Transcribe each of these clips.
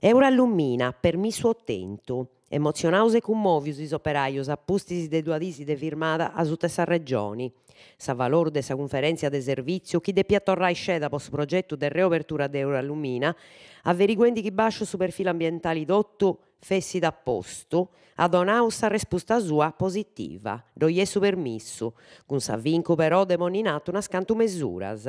Eurallumina, per mi suo tento. Emozionaus e commovius is operaios appustis de duadisi de firmada a tutte sa regioni. Sa valor de sa conferenzia de servizio, chi de piattorrai torrai sceda post progetto de reopertura de Eurallumina, averiguendi chi bascio su perfilo ambientale dotto fessi da d'apposto, ad un'ausa risposta sua positiva, do su permesso, con Savinco però demoninato una scantu mesuras.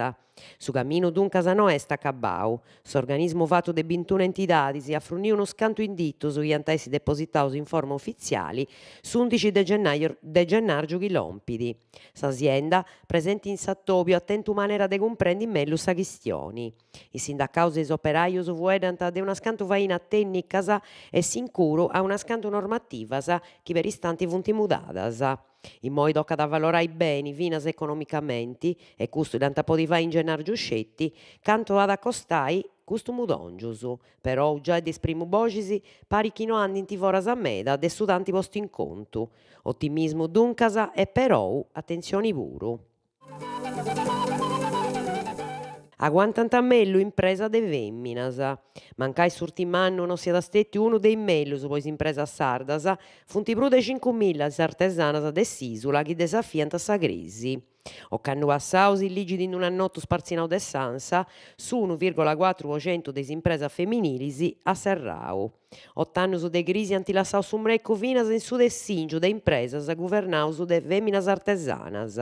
Su cammino d'un casa casanoè sta cabau, s'organismo fatto de bintuna entitadi si affrunì uno scanto inditto sugli antesi depositaus in forma ufficiali su 11 de gennaio de gennaggio chilompidi. S'azienda presenti in Sattobio attento manera de comprendi meglio sa chistioni. I sindacaus e operaios vuedanta de una scanto vaina tecnicasa e si incoro a una scandonormativa che per istanti vunti mudata. In modo tocca ad avvalorare i beni vinas economicamente e questo d'anta podi va ingenar giuscetti, canto ad accostai custo mudongioso, però già des primo bogisi pari chino anni intivoras a meda de sudanti posto in conto. Ottimismo duncasa e però attenzioni puro. A Guantantamello impresa de Vemminasa. Mancai surti surtimanno non siete stati uno dei mellos pois impresa sardasa, funti brude 5.000 artesanas de Sisula che desafianta sa crisi. O sausi illigidi in un notte sparsi in Odessanza, su 1,4% delle imprese femminili a Serrao. Ott'annos de crisi antilassaus su mrecco vinas in sud de singio de imprese governaus de veminas artesanas.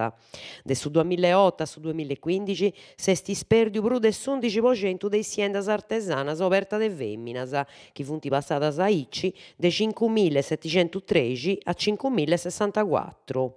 De su 2008 a su 2015 sesti sperdiu pru de 11% dei siendas artesanas oberta de veminas, che funti passadas a Icci de 5.713 a 5.064.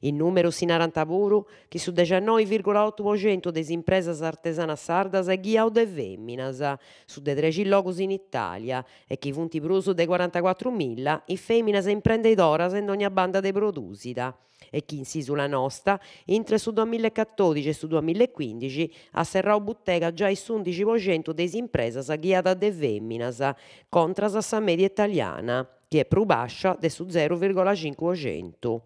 Il número sinarantaburu che su 19,8% delle imprese artesanas sardas è ghiaude e femminas, su de 13 logos in Italia e che i punti bruso de 44.000 i d'ora se in ogni banda de produsida e chi in Sisula Nostra intre su 2014 e su 2015 a Serrao Bottega già il 11% delle imprese ghiata de femminas contras a media italiana che è più bassa del su 0,5%.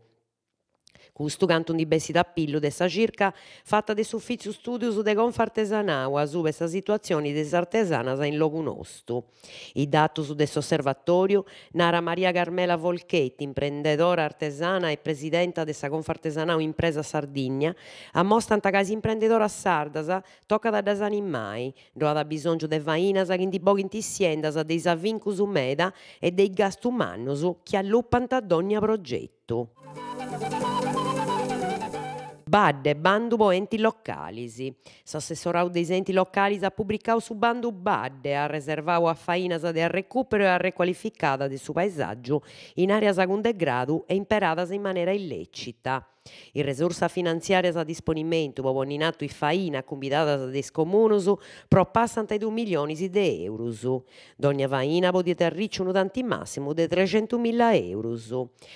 Custu canto un'ibessità pillo de sa circa fatta de suffizio studio su de confartesanau a sube sa situazione des artesanas in logu nostu. I datus de s'osservatorio nara Maria Carmela Volchetti, imprendedora artesana e presidenta de sa confartesanau impresa Sardigna, a mostra anta casi imprendedora sardasa tocca da dasanimai, doada bisogno de vaina vainas bog indi boghinti siendasa dei su meda e dei gastumannos che alluppan ad ogni progetto. Badde, bandumo enti localisi. S'assessorau dei enti localisi ha pubblicato su bandu Badde, ha riservato a fainas del recupero e ha requalificata del suo paesaggio in area secondo grado e imperata in maniera illecita. Il risorsa finanziaria a disponimento, proprio in atto e faina, convidata dai comunos, pro 62 milioni di euro. Dogna faina potete arricci un tanti massimo di 300 mila euro.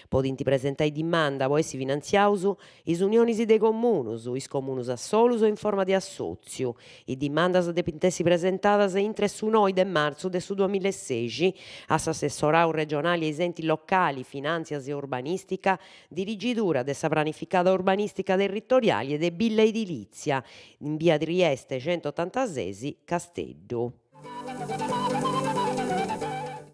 Potete presentare dimanda, poi si finanziauso, is unioni dei comunos, is comunos assolus in forma di assozio. I dimandas depintessi presentatas in 3 su 9 de marzo del 2016, assessorau regionali e esenti locali, finanzias e urbanistica, dirigidura de Sabrani riqualificata urbanistica territoriale ed è Billa Edilizia in via Trieste 186 Casteggio.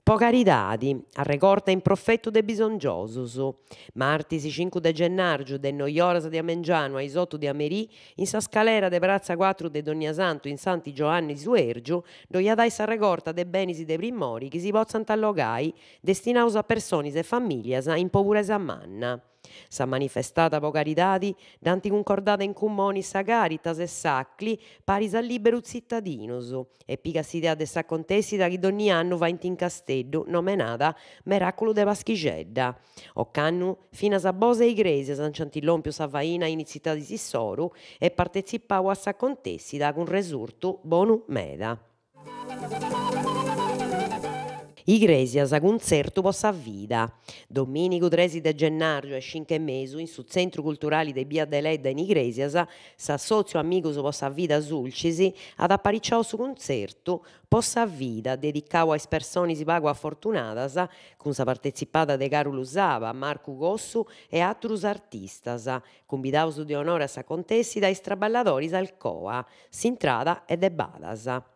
Poca ridadi, a recorta in profetto de bisongiosusu. Martis 5 de gennaio de Noioras di Amengiano a Isotto di Amerii, in sa scalera de Brazza 4 de Donia Santo in Santi Giovanni Suergio, doia dai sa recorta de benisi de primori che si pozzano tallogai, destinaus a personis e famiglie in poveresa manna. Sa manifestata po' caritati, danti concordata in comuni a Caritas e Sacli, paris al libero cittadinos, e picas idea de sa contessita che ogni anno va in Tincasteddu, nomenata Miracolo de Paschigedda. Occannu, fino a Bose Igresia, San Ciantillompio, Savaina, città di Sissoru, e partecipavo a sa contessita con resurto Bonu Meda. Igresia sa concerto possa vita. Domenico 13 de gennaio e 5 mesi in sul centro culturale di de Ledda in Igresia sa socio amico su possa vita sulcisi ad appariciò su concerto possa vita, dedicato a espersoni si pago fortunatas con sa partecipata de Garu Saba, Marco Gossu e altri artistas convidaus di onore a sa contessi e straballadores al coa, sintrada e de badas.